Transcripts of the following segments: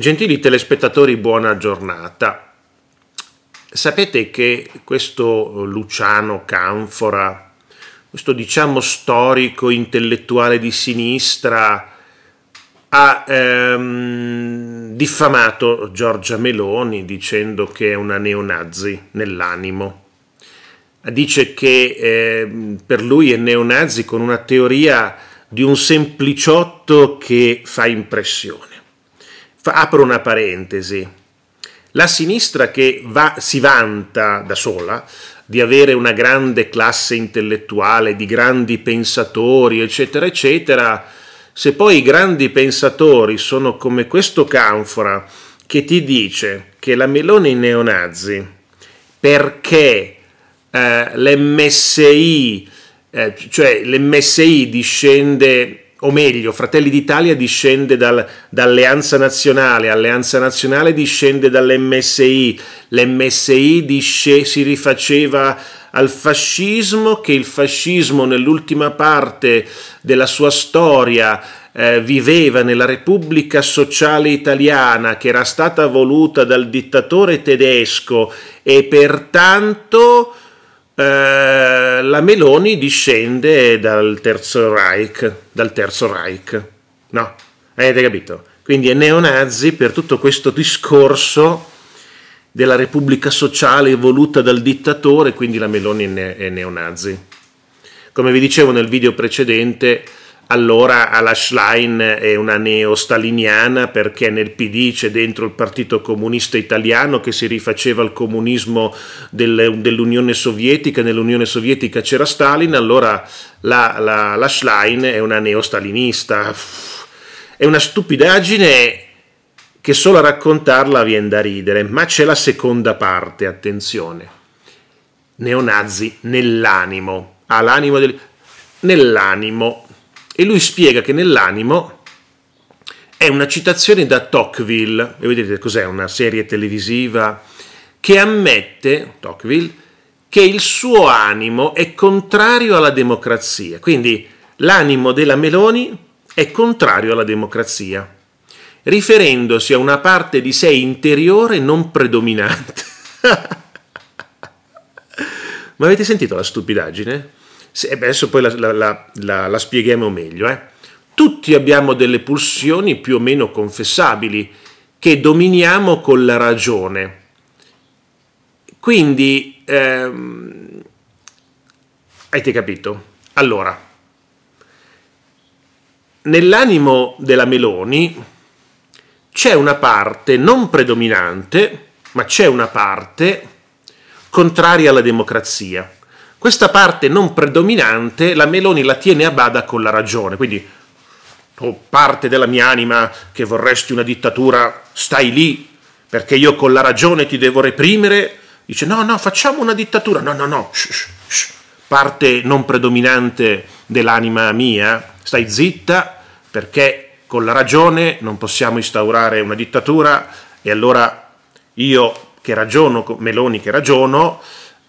Gentili telespettatori, buona giornata. Sapete che questo Luciano Canfora, questo diciamo storico intellettuale di sinistra, ha ehm, diffamato Giorgia Meloni dicendo che è una neonazi nell'animo. Dice che eh, per lui è neonazi con una teoria di un sempliciotto che fa impressione apro una parentesi, la sinistra che va, si vanta da sola di avere una grande classe intellettuale, di grandi pensatori, eccetera, eccetera, se poi i grandi pensatori sono come questo canfora che ti dice che la Meloni neonazi perché eh, l'MSI, eh, cioè l'MSI discende o meglio, Fratelli d'Italia discende dal, dall'Alleanza Nazionale, Alleanza Nazionale discende dall'MSI, l'MSI disce, si rifaceva al fascismo, che il fascismo nell'ultima parte della sua storia eh, viveva nella Repubblica Sociale Italiana che era stata voluta dal dittatore tedesco e pertanto eh, la Meloni discende dal Terzo Reich, dal Terzo Reich, no? Avete capito? Quindi è neonazi per tutto questo discorso della Repubblica Sociale voluta dal dittatore, quindi la Meloni è neonazi. Come vi dicevo nel video precedente, allora alla Schlein è una neo-staliniana perché nel PD c'è dentro il Partito Comunista Italiano che si rifaceva al comunismo dell'Unione Sovietica, nell'Unione Sovietica c'era Stalin, allora la, la, la Schlein è una neo-stalinista. È una stupidaggine che solo a raccontarla viene da ridere, ma c'è la seconda parte, attenzione. Neonazi nell'animo, all'animo del... nell'animo e lui spiega che nell'animo è una citazione da Tocqueville, e vedete cos'è una serie televisiva, che ammette, Tocqueville, che il suo animo è contrario alla democrazia. Quindi l'animo della Meloni è contrario alla democrazia, riferendosi a una parte di sé interiore non predominante. Ma avete sentito la stupidaggine? Se, adesso poi la, la, la, la spieghiamo meglio. Eh. Tutti abbiamo delle pulsioni più o meno confessabili che dominiamo con la ragione. Quindi, ehm, avete capito? Allora, nell'animo della Meloni c'è una parte non predominante, ma c'è una parte contraria alla democrazia. Questa parte non predominante la Meloni la tiene a bada con la ragione, quindi o oh, parte della mia anima che vorresti una dittatura, stai lì perché io con la ragione ti devo reprimere, dice no, no, facciamo una dittatura, no, no, no, shh, shh, shh. parte non predominante dell'anima mia, stai zitta perché con la ragione non possiamo instaurare una dittatura e allora io che ragiono, Meloni che ragiono,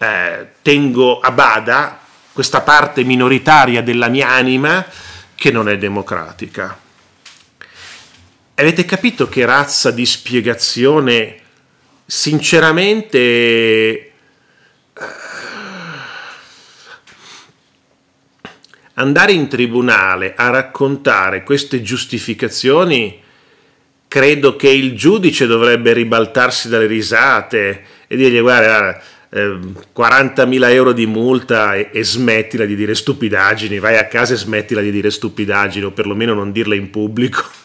eh, tengo a bada questa parte minoritaria della mia anima che non è democratica. Avete capito che razza di spiegazione sinceramente eh, andare in tribunale a raccontare queste giustificazioni credo che il giudice dovrebbe ribaltarsi dalle risate e dirgli guarda, guarda 40.000 ehm, euro di multa e, e, smettila di dire stupidaggini, vai a casa e smettila di dire stupidaggini o perlomeno non dirle in pubblico.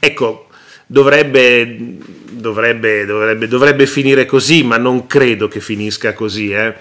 ecco, dovrebbe, dovrebbe, dovrebbe, dovrebbe, finire così, ma non credo che finisca così. Eh.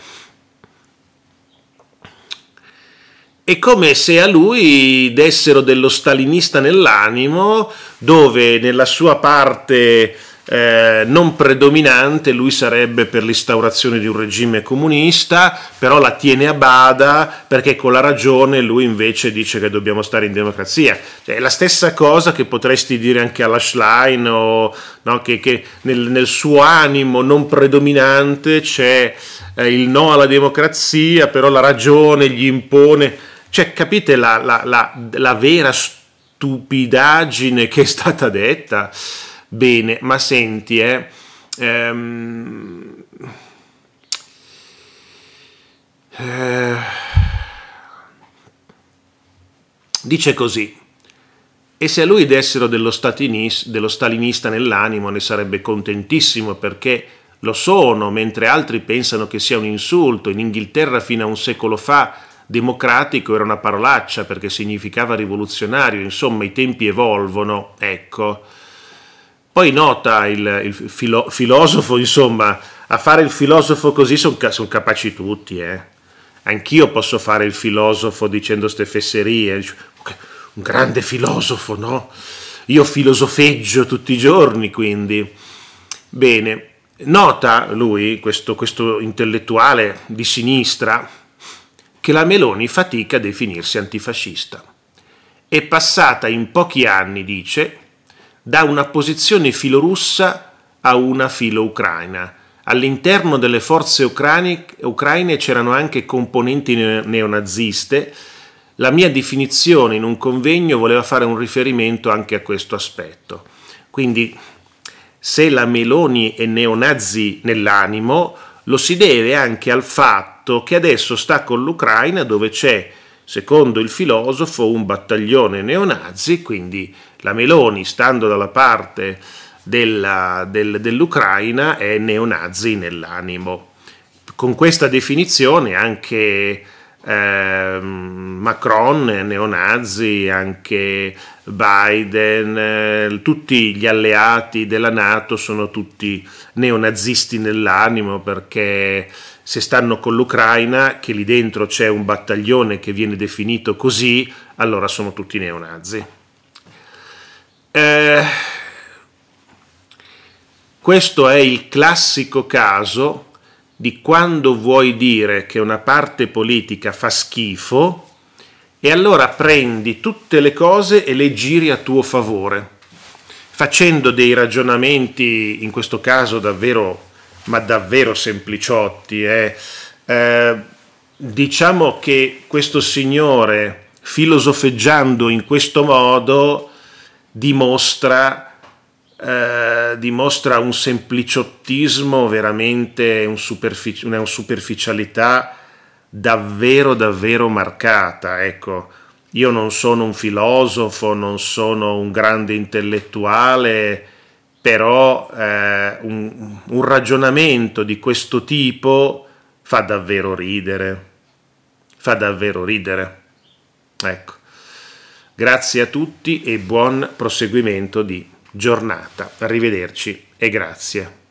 È come se a lui dessero dello stalinista nell'animo, dove nella sua parte eh, non predominante, lui sarebbe per l'instaurazione di un regime comunista, però la tiene a bada perché con la ragione lui invece dice che dobbiamo stare in democrazia. Cioè, è la stessa cosa che potresti dire anche alla Schlein, o, no, che, che nel, nel, suo animo non predominante c'è eh, il no alla democrazia, però la ragione gli impone. Cioè, capite la, la, la, la vera stupidaggine che è stata detta? bene, ma senti, eh, ehm, eh, dice così. E se a lui dessero dello, statinis, dello stalinista nell'animo ne sarebbe contentissimo perché lo sono, mentre altri pensano che sia un insulto. In Inghilterra fino a un secolo fa democratico era una parolaccia perché significava rivoluzionario, insomma i tempi evolvono, ecco. Poi nota il, il filo, filosofo, insomma, a fare il filosofo così sono son capaci tutti, eh. Anch'io posso fare il filosofo dicendo ste fesserie, un grande filosofo, no? Io filosofeggio tutti i giorni, quindi. Bene, nota lui, questo, questo intellettuale di sinistra, che la Meloni fatica a definirsi antifascista. È passata in pochi anni, dice, da una posizione filorussa a una filo-ucraina. All'interno delle forze ucraine c'erano anche componenti neonaziste. La mia definizione in un convegno voleva fare un riferimento anche a questo aspetto. Quindi se la Meloni è neonazi nell'animo, lo si deve anche al fatto che adesso sta con l'Ucraina dove c'è, secondo il filosofo, un battaglione neonazi, quindi la Meloni, stando dalla parte della, del, dell'Ucraina, è neonazi nell'animo. Con questa definizione anche eh, Macron, neonazi, anche Biden, eh, tutti gli alleati della Nato sono tutti neonazisti nell'animo perché se stanno con l'Ucraina, che lì dentro c'è un battaglione che viene definito così, allora sono tutti neonazi. Eh, questo è il classico caso di quando vuoi dire che una parte politica fa schifo e allora prendi tutte le cose e le giri a tuo favore, facendo dei ragionamenti, in questo caso davvero, ma davvero sempliciotti. Eh. Eh, diciamo che questo signore, filosofeggiando in questo modo, dimostra, eh, dimostra un sempliciottismo veramente, un superfic- una superficialità davvero, davvero marcata. Ecco, io non sono un filosofo, non sono un grande intellettuale, però eh, un, un ragionamento di questo tipo fa davvero ridere, fa davvero ridere. Ecco. Grazie a tutti e buon proseguimento di giornata. Arrivederci e grazie.